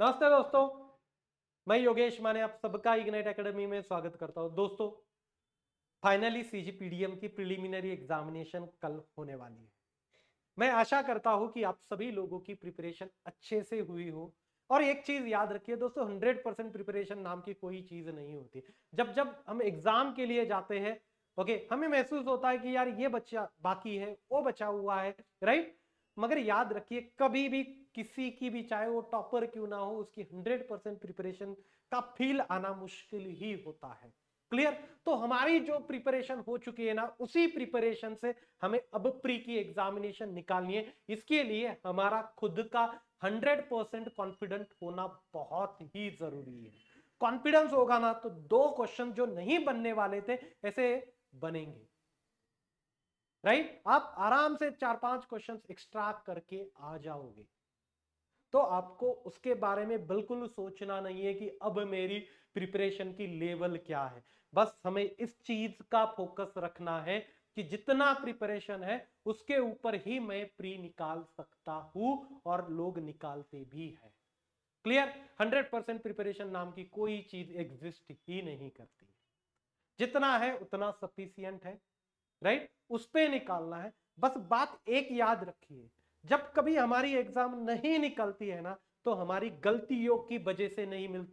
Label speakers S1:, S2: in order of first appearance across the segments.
S1: नमस्ते दोस्तों मैं योगेश माने आप सबका इग्नाइट एकेडमी में स्वागत करता हूं दोस्तों फाइनली सीजीपीडीएम की प्रिलिमिनरी एग्जामिनेशन कल होने वाली है मैं आशा करता हूं कि आप सभी लोगों की प्रिपरेशन अच्छे से हुई हो और एक चीज याद रखिए दोस्तों 100 परसेंट प्रिपरेशन नाम की कोई चीज नहीं होती जब जब हम एग्जाम के लिए जाते हैं ओके हमें महसूस होता है कि यार ये बच्चा बाकी है वो बचा हुआ है राइट मगर याद रखिए कभी भी किसी की भी चाहे वो टॉपर क्यों ना हो उसकी हंड्रेड परसेंट प्रिपरेशन का फील आना मुश्किल ही होता है क्लियर तो हमारी जो प्रिपरेशन हो चुकी है ना उसी प्रिपरेशन से हमें अब प्री की एग्जामिनेशन निकालनी है इसके लिए हमारा खुद का हंड्रेड परसेंट कॉन्फिडेंट होना बहुत ही जरूरी है कॉन्फिडेंस होगा ना तो दो क्वेश्चन जो नहीं बनने वाले थे ऐसे बनेंगे राइट आप आराम से चार पांच क्वेश्चन एक्स्ट्रा करके आ जाओगे तो आपको उसके बारे में बिल्कुल सोचना नहीं है कि अब मेरी प्रिपरेशन की लेवल क्या है बस हमें इस चीज का फोकस रखना है कि जितना प्रिपरेशन है उसके ऊपर ही मैं प्री निकाल सकता हूं और लोग निकालते भी है क्लियर 100 परसेंट प्रिपरेशन नाम की कोई चीज एग्जिस्ट ही नहीं करती जितना है उतना सफिशियंट है राइट उस पर निकालना है बस बात एक याद रखिए जब कभी हमारी एग्जाम नहीं निकलती है ना तो हमारी गलतियों की वजह से नहीं मिल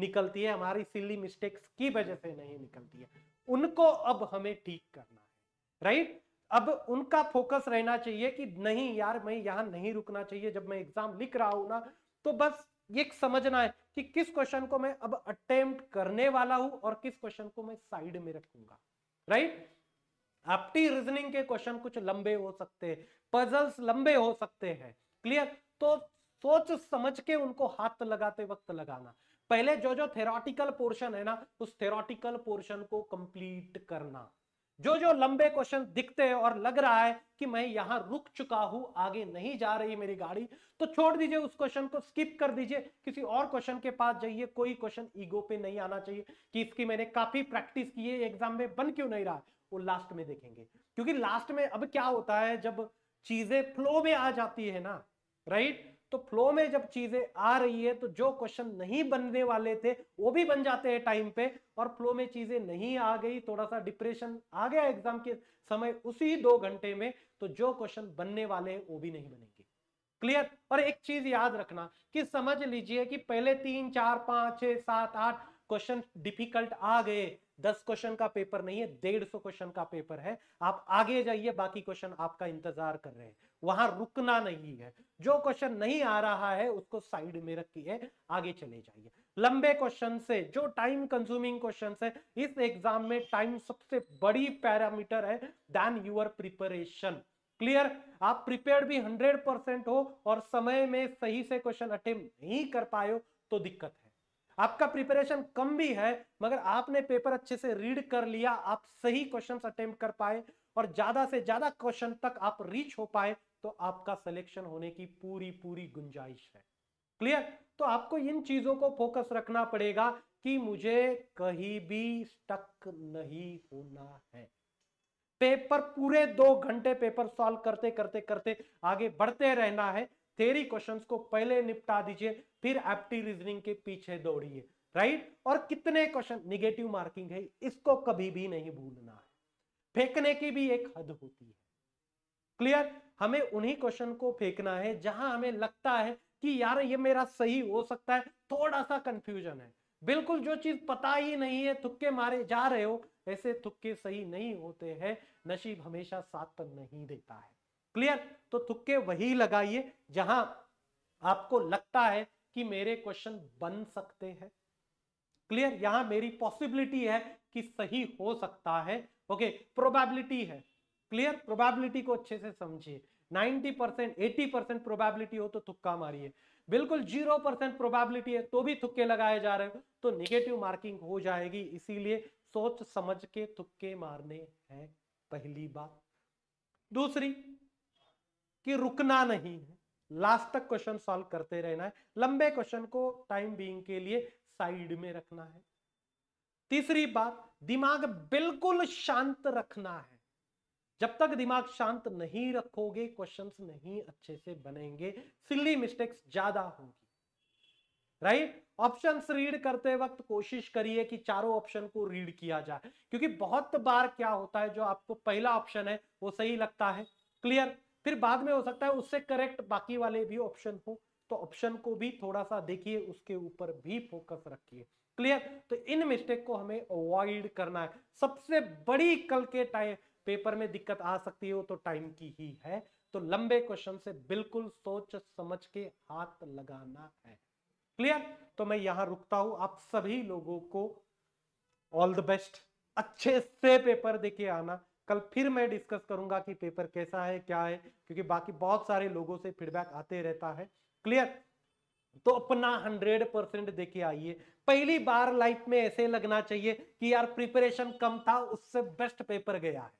S1: निकलती है हमारी सिली मिस्टेक्स की वजह से नहीं निकलती है उनको अब हमें ठीक करना है राइट अब उनका फोकस रहना चाहिए कि नहीं यार मैं यहाँ नहीं रुकना चाहिए जब मैं एग्जाम लिख रहा हूं ना तो बस ये समझना है कि किस क्वेश्चन को मैं अब अटेम्प्ट करने वाला हूं और किस क्वेश्चन को मैं साइड में रखूंगा राइट आपटी रीजनिंग के क्वेश्चन कुछ लंबे हो सकते हैं पजल्स लंबे हो सकते हैं क्लियर तो सोच समझ के उनको हाथ लगाते वक्त लगाना पहले जो जो थेरोटिकल पोर्शन है ना उस थेरोटिकल पोर्शन को कंप्लीट करना जो जो लंबे क्वेश्चन दिखते हैं और लग रहा है कि मैं यहां रुक चुका हूं आगे नहीं जा रही मेरी गाड़ी तो छोड़ दीजिए उस क्वेश्चन को स्किप कर दीजिए किसी और क्वेश्चन के पास जाइए कोई क्वेश्चन ईगो पे नहीं आना चाहिए कि इसकी मैंने काफी प्रैक्टिस की है एग्जाम में बन क्यों नहीं रहा वो लास्ट में देखेंगे क्योंकि लास्ट में अब क्या होता है जब चीजें फ्लो में आ जाती है ना राइट तो फ्लो में जब चीजें आ रही है तो जो क्वेश्चन नहीं बनने वाले थे वो भी बन जाते हैं टाइम पे और फ्लो में चीजें नहीं आ गई थोड़ा सा डिप्रेशन आ गया एग्जाम के समय उसी दो घंटे में तो जो क्वेश्चन बनने वाले हैं वो भी नहीं बनेंगे क्लियर और एक चीज याद रखना कि समझ लीजिए कि पहले तीन चार पांच छह सात आठ क्वेश्चन डिफिकल्ट आ गए दस क्वेश्चन का पेपर नहीं है डेढ़ सौ क्वेश्चन का पेपर है आप आगे जाइए बाकी क्वेश्चन आपका इंतजार कर रहे हैं वहां रुकना नहीं है जो क्वेश्चन नहीं आ रहा है उसको साइड में रखिए आगे चले जाइए लंबे क्वेश्चन से जो टाइम कंज्यूमिंग क्वेश्चन है इस एग्जाम में टाइम सबसे बड़ी पैरामीटर है देन यूर प्रिपरेशन क्लियर आप प्रिपेयर भी हंड्रेड परसेंट हो और समय में सही से क्वेश्चन अटेम्प्ट नहीं कर पाए तो दिक्कत है आपका प्रिपरेशन कम भी है मगर आपने पेपर अच्छे से रीड कर लिया आप सही क्वेश्चन अटेम्प्ट कर पाए और ज्यादा से ज्यादा क्वेश्चन तक आप रीच हो पाए तो आपका सिलेक्शन होने की पूरी पूरी गुंजाइश है क्लियर तो आपको इन चीजों को फोकस रखना पड़ेगा कि मुझे कहीं भी स्टक नहीं होना है पेपर पूरे दो घंटे पेपर सॉल्व करते करते करते आगे बढ़ते रहना है थेरी क्वेश्चंस को पहले निपटा दीजिए फिर एप्टी रीजनिंग के पीछे दौड़िए राइट और कितने क्वेश्चन निगेटिव मार्किंग है इसको कभी भी नहीं भूलना है फेंकने की भी एक हद होती है क्लियर हमें उन्हीं क्वेश्चन को फेंकना है जहां हमें लगता है कि यार ये मेरा सही हो सकता है थोड़ा सा कंफ्यूजन है बिल्कुल जो चीज पता ही नहीं है थुक्के मारे जा रहे हो ऐसे थुक्के सही नहीं होते हैं नशीब हमेशा साथ नहीं देता है क्लियर तो तुक्के वही लगाइए जहां आपको लगता है कि मेरे क्वेश्चन बन सकते हैं क्लियर यहां मेरी पॉसिबिलिटी है कि सही हो सकता है ओके प्रोबेबिलिटी है क्लियर प्रोबेबिलिटी को अच्छे से समझिए 90 परसेंट एटी परसेंट प्रोबेबिलिटी हो तो थुक्का मारिए बिल्कुल जीरो परसेंट प्रोबेबिलिटी है तो भी थुक्के लगाए जा रहे हो तो निगेटिव मार्किंग हो जाएगी इसीलिए सोच समझ के थुक्के मारने हैं पहली बात दूसरी कि रुकना नहीं है लास्ट तक क्वेश्चन सॉल्व करते रहना है लंबे क्वेश्चन को टाइम बीइंग के लिए साइड में रखना है तीसरी बात दिमाग बिल्कुल शांत रखना है जब तक दिमाग शांत नहीं रखोगे क्वेश्चंस नहीं अच्छे से बनेंगे सिल्ली मिस्टेक्स ज्यादा होगी राइट ऑप्शंस रीड करते वक्त कोशिश करिए कि चारों ऑप्शन को रीड किया जाए क्योंकि बहुत बार क्या होता है जो आपको पहला ऑप्शन है वो सही लगता है क्लियर फिर बाद में हो सकता है उससे करेक्ट बाकी वाले भी ऑप्शन हो तो ऑप्शन को भी थोड़ा सा देखिए उसके ऊपर भी फोकस रखिए क्लियर तो इन मिस्टेक को हमें अवॉइड करना है सबसे बड़ी कल के टाइम पेपर में दिक्कत आ सकती हो तो टाइम की ही है तो लंबे क्वेश्चन से बिल्कुल सोच समझ के हाथ लगाना है क्लियर तो मैं यहां रुकता हूं आप सभी लोगों को ऑल द बेस्ट अच्छे से पेपर देके आना कल फिर मैं डिस्कस करूंगा कि पेपर कैसा है क्या है क्योंकि बाकी बहुत सारे लोगों से फीडबैक आते रहता है क्लियर तो अपना हंड्रेड परसेंट देखे आइए पहली बार लाइफ में ऐसे लगना चाहिए कि यार प्रिपरेशन कम था उससे बेस्ट पेपर गया है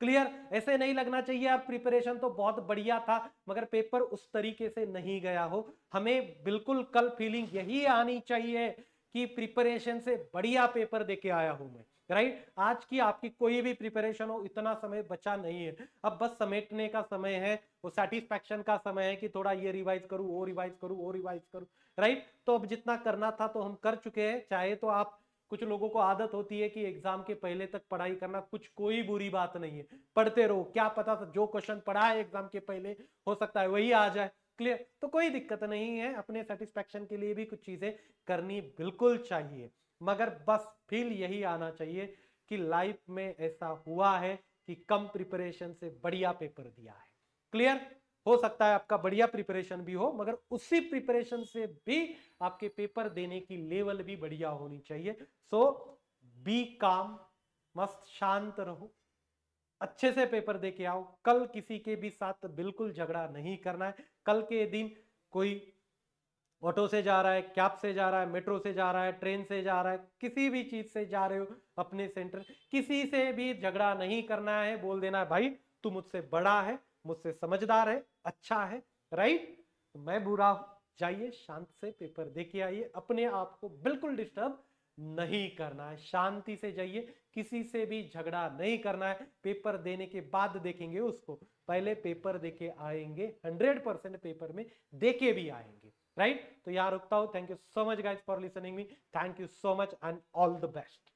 S1: क्लियर ऐसे नहीं लगना चाहिए यार प्रिपरेशन तो बहुत बढ़िया था मगर पेपर उस तरीके से नहीं गया हो हमें बिल्कुल कल फीलिंग यही आनी चाहिए कि प्रिपरेशन से बढ़िया पेपर देके आया हूं मैं राइट आज की आपकी कोई भी प्रिपरेशन हो इतना समय बचा नहीं है अब बस समेटने का समय है वो सेटिस्फेक्शन का समय है कि थोड़ा ये रिवाइज करूँ वो रिवाइज करूँ वो रिवाइज करूँ राइट तो अब जितना करना था तो हम कर चुके हैं चाहे तो आप कुछ लोगों को आदत होती है कि एग्जाम के पहले तक पढ़ाई करना कुछ कोई बुरी बात नहीं है पढ़ते रहो क्या पता था जो क्वेश्चन पढ़ा है एग्जाम के पहले हो सकता है वही आ जाए क्लियर तो कोई दिक्कत नहीं है अपने सेटिस्फेक्शन के लिए भी कुछ चीजें करनी बिल्कुल चाहिए मगर बस फील यही आना चाहिए कि लाइफ में ऐसा हुआ है कि कम प्रिपरेशन से बढ़िया पेपर दिया है क्लियर हो सकता है आपका बढ़िया प्रिपरेशन भी हो मगर उसी प्रिपरेशन से भी आपके पेपर देने की लेवल भी बढ़िया होनी चाहिए सो बी काम मस्त शांत रहो अच्छे से पेपर दे के आओ कल किसी के भी साथ बिल्कुल झगड़ा नहीं करना है कल के दिन कोई ऑटो से जा रहा है कैब से जा रहा है मेट्रो से जा रहा है ट्रेन से जा रहा है किसी भी चीज से जा रहे हो अपने सेंटर किसी से भी झगड़ा नहीं करना है बोल देना है भाई तू मुझसे बड़ा है मुझसे समझदार है अच्छा है राइट मैं बुरा हूं जाइए शांत से पेपर के आइए अपने आप को बिल्कुल डिस्टर्ब नहीं करना है शांति से जाइए किसी से भी झगड़ा नहीं करना है पेपर देने के बाद देखेंगे उसको पहले पेपर देके आएंगे हंड्रेड परसेंट पेपर में देके भी आएंगे राइट तो यहां रुकता हूं thank you so much guys for listening me thank you so much and all the best